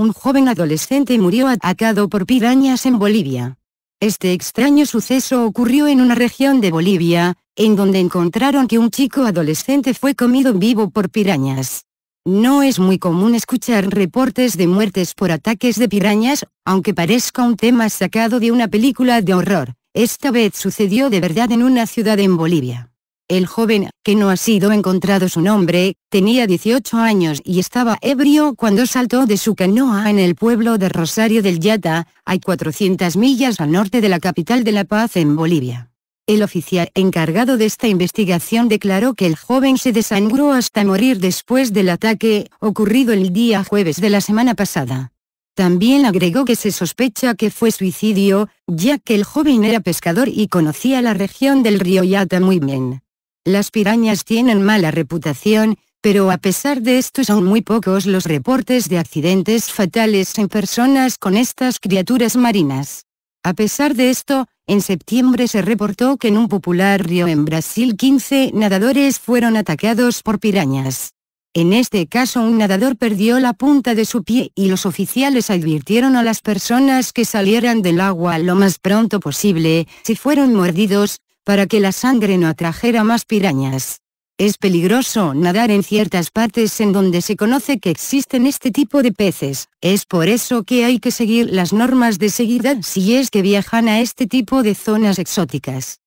un joven adolescente murió atacado por pirañas en Bolivia. Este extraño suceso ocurrió en una región de Bolivia, en donde encontraron que un chico adolescente fue comido vivo por pirañas. No es muy común escuchar reportes de muertes por ataques de pirañas, aunque parezca un tema sacado de una película de horror, esta vez sucedió de verdad en una ciudad en Bolivia. El joven, que no ha sido encontrado su nombre, tenía 18 años y estaba ebrio cuando saltó de su canoa en el pueblo de Rosario del Yata, a 400 millas al norte de la capital de La Paz en Bolivia. El oficial encargado de esta investigación declaró que el joven se desangró hasta morir después del ataque, ocurrido el día jueves de la semana pasada. También agregó que se sospecha que fue suicidio, ya que el joven era pescador y conocía la región del río Yata muy bien. Las pirañas tienen mala reputación, pero a pesar de esto son muy pocos los reportes de accidentes fatales en personas con estas criaturas marinas. A pesar de esto, en septiembre se reportó que en un popular río en Brasil 15 nadadores fueron atacados por pirañas. En este caso un nadador perdió la punta de su pie y los oficiales advirtieron a las personas que salieran del agua lo más pronto posible, si fueron mordidos, para que la sangre no atrajera más pirañas. Es peligroso nadar en ciertas partes en donde se conoce que existen este tipo de peces, es por eso que hay que seguir las normas de seguridad si es que viajan a este tipo de zonas exóticas.